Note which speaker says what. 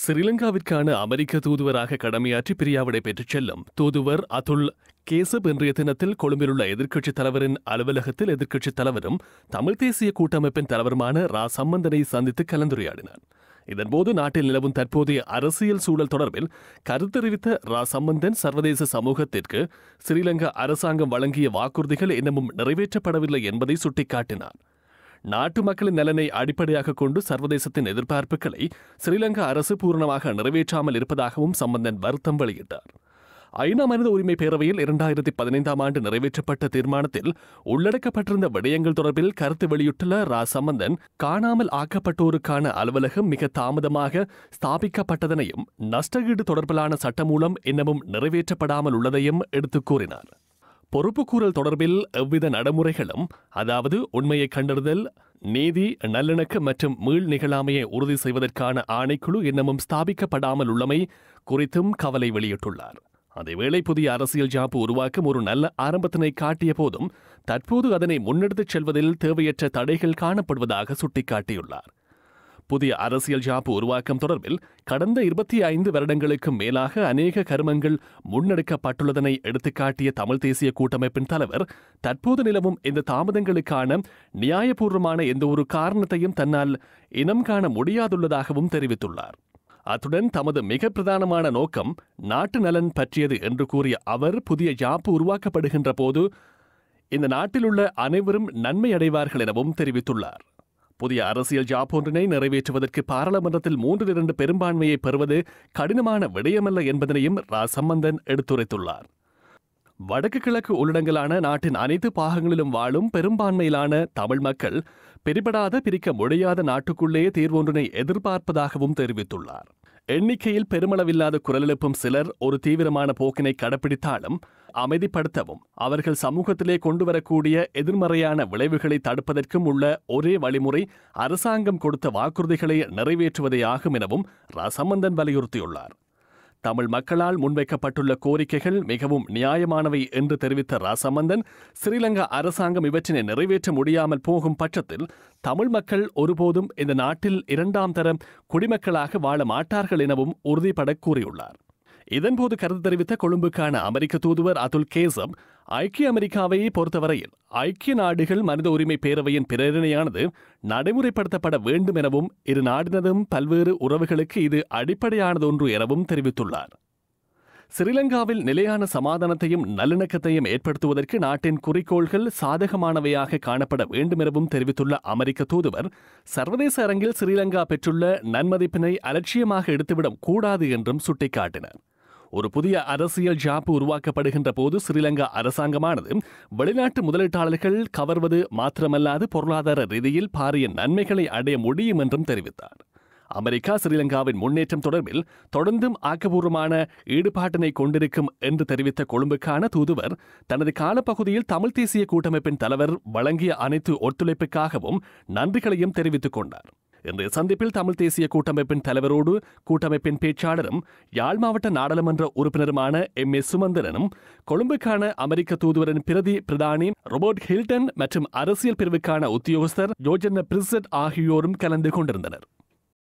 Speaker 1: ஸ்ரீலங்காவிற்கான அமெரிக்க தூதுவராக கடமையாற்றி பிரியாவிடை பெற்றுச் செல்லும் தூதுவர் அதுல் கேசப் இன்றைய தினத்தில் கொழும்பிலுள்ள எதிர்க்கட்சித் தலைவரின் அலுவலகத்தில் எதிர்க்கட்சித் தலைவரும் தமிழ்த் தேசிய கூட்டமைப்பின் தலைவருமான ரா சம்பந்தனை சந்தித்து கலந்துரையாடினார் இதன்போது நாட்டில் நிலவும் தற்போதைய அரசியல் சூழல் தொடர்பில் கருத்தெரிவித்த ரா சம்பந்தன் சர்வதேச சமூகத்திற்கு ஸ்ரீலங்கா அரசாங்கம் வழங்கிய வாக்குறுதிகள் இன்னமும் நிறைவேற்றப்படவில்லை என்பதை சுட்டிக்காட்டினார் நாட்டு மக்களின் நலனை அடிப்படையாக கொண்டு சர்வதேசத்தின் எதிர்பார்ப்புகளை ஸ்ரீலங்கா அரசு பூரணமாக நிறைவேற்றாமல் இருப்பதாகவும் சம்பந்தன் வருத்தம் வெளியிட்டார் ஐநா மனித உரிமை பேரவையில் இரண்டாயிரத்தி பதினைந்தாம் ஆண்டு நிறைவேற்றப்பட்ட தீர்மானத்தில் உள்ளடக்கப்பட்டிருந்த விடயங்கள் தொடர்பில் கருத்து வெளியிட்டுள்ள ரா சம்பந்தன் காணாமல் ஆக்கப்பட்டோருக்கான அலுவலகம் மிக தாமதமாக ஸ்தாபிக்கப்பட்டதனையும் நஷ்டகீடு தொடர்பிலான சட்டமூலம் இன்னமும் நிறைவேற்றப்படாமல் உள்ளதையும் எடுத்துக் கூறினார் பொறுப்புக்கூறல் தொடர்பில் எவ்வித நடைமுறைகளும் அதாவது உண்மையை கண்டறிதல் நீதி நல்லிணக்க மற்றும் மீள் நிகழாமையை உறுதி செய்வதற்கான ஆணைக்குழு இன்னமும் ஸ்தாபிக்கப்படாமல் உள்ளமை குறித்தும் கவலை வெளியிட்டுள்ளார் அதேவேளை புதிய அரசியல் ஜாப்பு உருவாக்கும் ஒரு நல்ல ஆரம்பத்தினை காட்டிய போதும் தற்போது அதனை முன்னெடுத்துச் செல்வதில் தேவையற்ற தடைகள் காணப்படுவதாக சுட்டிக்காட்டியுள்ளார் புதிய அரசியல் ஜாப்பு உருவாக்கம் தொடர்பில் கடந்த இருபத்தி ஐந்து வருடங்களுக்கு மேலாக அநேக கருமங்கள் முன்னெடுக்கப்பட்டுள்ளதனை எடுத்துக்காட்டிய தமிழ் தேசிய கூட்டமைப்பின் தலைவர் தற்போது நிலவும் இந்த தாமதங்களுக்கான நியாயபூர்வமான எந்த ஒரு காரணத்தையும் தன்னால் இனம் காண முடியாதுள்ளதாகவும் தெரிவித்துள்ளார் அத்துடன் தமது மிக பிரதானமான நோக்கம் நாட்டு நலன் பற்றியது என்று கூறிய அவர் புதிய ஜாப்பு உருவாக்கப்படுகின்ற போது இந்த நாட்டிலுள்ள அனைவரும் நன்மை அடைவார்கள் எனவும் தெரிவித்துள்ளார் புதிய அரசியல் ஜாப் ஒன்றினை நிறைவேற்றுவதற்கு பாராளுமன்றத்தில் மூன்றில் இரண்டு பெரும்பான்மையை பெறுவது கடினமான விடயமல்ல என்பதனையும் ராசம்பந்தன் எடுத்துரைத்துள்ளார் வடக்கு கிழக்கு உள்ளடங்கலான நாட்டின் அனைத்து பாகங்களிலும் வாழும் பெரும்பான்மையிலான தமிழ் மக்கள் பிரிபடாத பிரிக்க முடியாத நாட்டுக்குள்ளே தீர்வொன்றினை எதிர்பார்ப்பதாகவும் தெரிவித்துள்ளார் எண்ணிக்கையில் பெருமளவில்லாத குரலெழுப்பும் சிலர் ஒரு தீவிரமான போக்கினை கடைப்பிடித்தாலும் அமைதிப்படுத்தவும் அவர்கள் சமூகத்திலே கொண்டுவரக்கூடிய எதிர்மறையான விளைவுகளை தடுப்பதற்கும் உள்ள ஒரே வழிமுறை அரசாங்கம் கொடுத்த வாக்குறுதிகளை நிறைவேற்றுவதே ஆகும் எனவும் ரசமந்தன் வலியுறுத்தியுள்ளார் தமிழ் மக்களால் முன்வைக்கப்பட்டுள்ள கோரிக்கைகள் மிகவும் நியாயமானவை என்று தெரிவித்த ராசமந்தன் ஸ்ரீலங்கா அரசாங்கம் இவற்றினை நிறைவேற்ற முடியாமல் போகும் பட்சத்தில் தமிழ் மக்கள் ஒருபோதும் இந்த நாட்டில் இரண்டாம் தரம் குடிமக்களாக வாழ மாட்டார்கள் எனவும் உறுதிபட கூறியுள்ளார் இதன்போது கருத்து தெரிவித்த கொழும்புக்கான அமெரிக்க தூதுவர் அதுல் கேசம் ஐக்கிய அமெரிக்காவையே பொறுத்தவரையில் ஐக்கிய நாடுகள் மனித உரிமை பேரவையின் பிரேரணையானது நடைமுறைப்படுத்தப்பட வேண்டும் எனவும் இரு நாடினதும் பல்வேறு உறவுகளுக்கு இது அடிப்படையானதொன்று எனவும் தெரிவித்துள்ளார் சிறிலங்காவில் நிலையான சமாதானத்தையும் நல்லிணக்கத்தையும் ஏற்படுத்துவதற்கு நாட்டின் குறிக்கோள்கள் சாதகமானவையாக காணப்பட வேண்டும் எனவும் தெரிவித்துள்ள அமெரிக்க தூதுவர் சர்வதேச அரங்கில் ஸ்ரீலங்கா பெற்றுள்ள நன்மதிப்பினை அலட்சியமாக எடுத்துவிடக் கூடாது என்றும் சுட்டிக்காட்டினார் ஒரு புதிய அரசியல் ஜாப்பு உருவாக்கப்படுகின்ற போது ஸ்ரீலங்கா அரசாங்கமானது வெளிநாட்டு முதலீட்டாளர்கள் கவர்வது மாத்திரமல்லாது பொருளாதார ரீதியில் பாரிய நன்மைகளை அடைய முடியும் என்றும் தெரிவித்தார் அமெரிக்கா ஸ்ரீலங்காவின் முன்னேற்றம் தொடர்பில் தொடர்ந்தும் ஆக்கபூர்வமான ஈடுபாட்டினை கொண்டிருக்கும் என்று தெரிவித்த கொழும்புக்கான தூதுவர் தனது காலப்பகுதியில் தமிழ் தேசிய கூட்டமைப்பின் தலைவர் வழங்கிய அனைத்து ஒத்துழைப்புக்காகவும் நன்றிகளையும் தெரிவித்துக் கொண்டார் இன்றைய சந்திப்பில் தமிழ் தேசிய கூட்டமைப்பின் தலைவரோடு கூட்டமைப்பின் பேச்சாளரும் யாழ் மாவட்ட நாடாளுமன்ற உறுப்பினருமான எம் எஸ் சுமந்திரனும் கொழும்புக்கான அமெரிக்க தூதுவரின் பிரதி பிரதானி ரொபர்ட் ஹில்டன் மற்றும் அரசியல் பிரிவுக்கான உத்தியோகஸ்தர் யோஜன பிரிசட் ஆகியோரும் கலந்து கொண்டிருந்தனர்